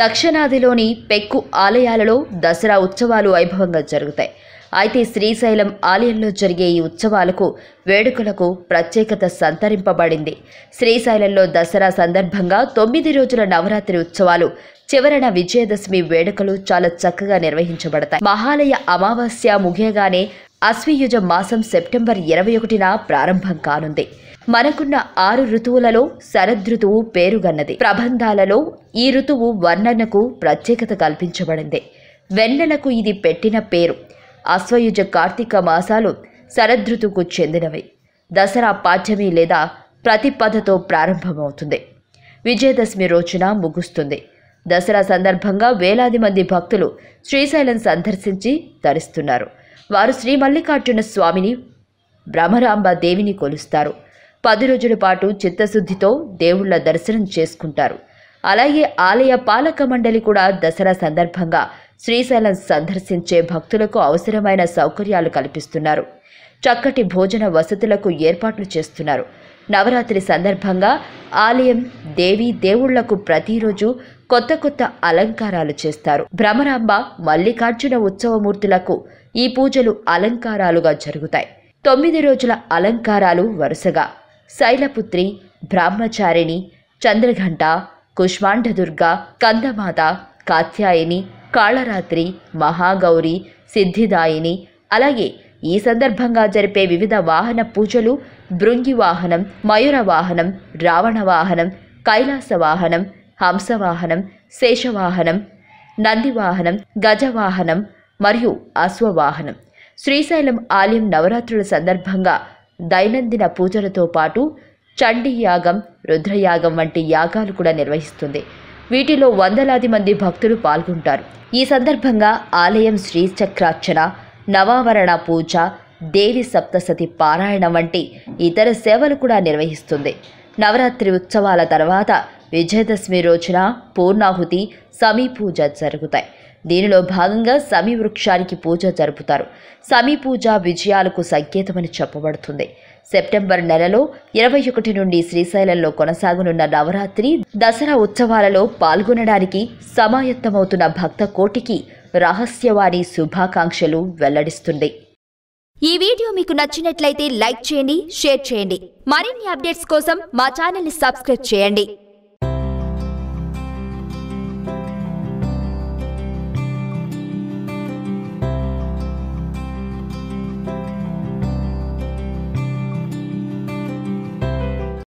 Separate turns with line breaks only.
దక్షిణాదిలోని పెక్కు ఆలయాలలో దసరా ఉత్సవాలు వైభవంగా జరుగుతాయి అయితే శ్రీశైలం ఆలయంలో జరిగే ఈ ఉత్సవాలకు వేడుకలకు ప్రత్యేకత సంతరింపబడింది శ్రీశైలంలో దసరా సందర్భంగా తొమ్మిది రోజుల నవరాత్రి ఉత్సవాలు చివరన విజయదశమి వేడుకలు చాలా చక్కగా నిర్వహించబడతాయి మహాలయ అమావాస్య ముగియగానే అశ్వయుజ మాసం సెప్టెంబర్ ఇరవై ఒకటిన ప్రారంభం కానుంది మనకున్న ఆరు ఋతువులలో శరదృతువు పేరుగన్నది ప్రబంధాలలో ఈ ఋతువు వర్ణనకు ప్రత్యేకత కల్పించబడింది వెన్నెలకు ఇది పెట్టిన పేరు అశ్వయుజ కార్తీక మాసాలు శరదృతువుకు చెందినవి దసరా పాఠ్యమి లేదా ప్రతిపదతో ప్రారంభమవుతుంది విజయదశమి రోజున ముగుస్తుంది దసరా సందర్భంగా వేలాది మంది భక్తులు శ్రీశైలం సందర్శించి ధరిస్తున్నారు వారు శ్రీ మల్లికార్జున స్వామిని భ్రమరాంబ దేవిని కొలుస్తారు పది రోజుల పాటు చిత్తశుద్ధితో దేవుళ్ల దర్శనం చేసుకుంటారు అలాగే ఆలయ పాలక మండలి కూడా దసరా సందర్భంగా శ్రీశైలం సందర్శించే భక్తులకు అవసరమైన సౌకర్యాలు కల్పిస్తున్నారు చక్కటి భోజన వసతులకు ఏర్పాట్లు చేస్తున్నారు నవరాత్రి సందర్భంగా ఆలయం దేవి దేవుళ్లకు ప్రతిరోజు కొత్త కొత్త అలంకారాలు చేస్తారు భ్రమరాంబ మల్లికార్జున ఉత్సవమూర్తులకు ఈ పూజలు అలంకారాలుగా జరుగుతాయి తొమ్మిది రోజుల అలంకారాలు వరుసగా శైలపుత్రి బ్రాహ్మచారిణి చంద్రఘంట కుష్మాండదుర్గ కందమాత కాత్యాయని కాళరాత్రి మహాగౌరి సిద్ధిదాయిని అలాగే ఈ సందర్భంగా జరిపే వివిధ వాహన పూజలు భృంగి వాహనం మయూర వాహనం రావణ వాహనం కైలాస వాహనం హంసవాహనం శేషవాహనం నందివాహనం గజవాహనం మరియు అశ్వవాహనం శ్రీశైలం ఆలయం నవరాత్రుల సందర్భంగా దైనందిన పూజలతో పాటు చండీ యాగం రుద్రయాగం వంటి యాగాలు కూడా నిర్వహిస్తుంది వీటిలో వందలాది మంది భక్తులు పాల్గొంటారు ఈ సందర్భంగా ఆలయం శ్రీచక్రార్చన నవావరణ పూజ దేవి సప్తసతి పారాయణం వంటి ఇతర సేవలు కూడా నిర్వహిస్తుంది నవరాత్రి ఉత్సవాల తర్వాత విజయదశమి రోజున పూర్ణాహుతి సమీ పూజ జరుగుతాయి దీనిలో భాగంగా సమీ వృక్షానికి పూజ జరుపుతారు సమీ పూజ విజయాలకు సంకేతమని చెప్పబడుతుంది సెప్టెంబర్ నెలలో ఇరవై ఒకటి నుండి శ్రీశైలంలో కొనసాగనున్న నవరాత్రి దసరా ఉత్సవాలలో పాల్గొనడానికి సమాయత్తమవుతున్న భక్త కోటికి రహస్యవాణి శుభాకాంక్షలు వెల్లడిస్తుంది ఈ వీడియో మీకు నచ్చినట్లయితే లైక్ చేయండి షేర్ చేయండి మరిన్ని అప్డేట్స్ కోసం మా ఛానల్ని సబ్స్క్రైబ్ చేయండి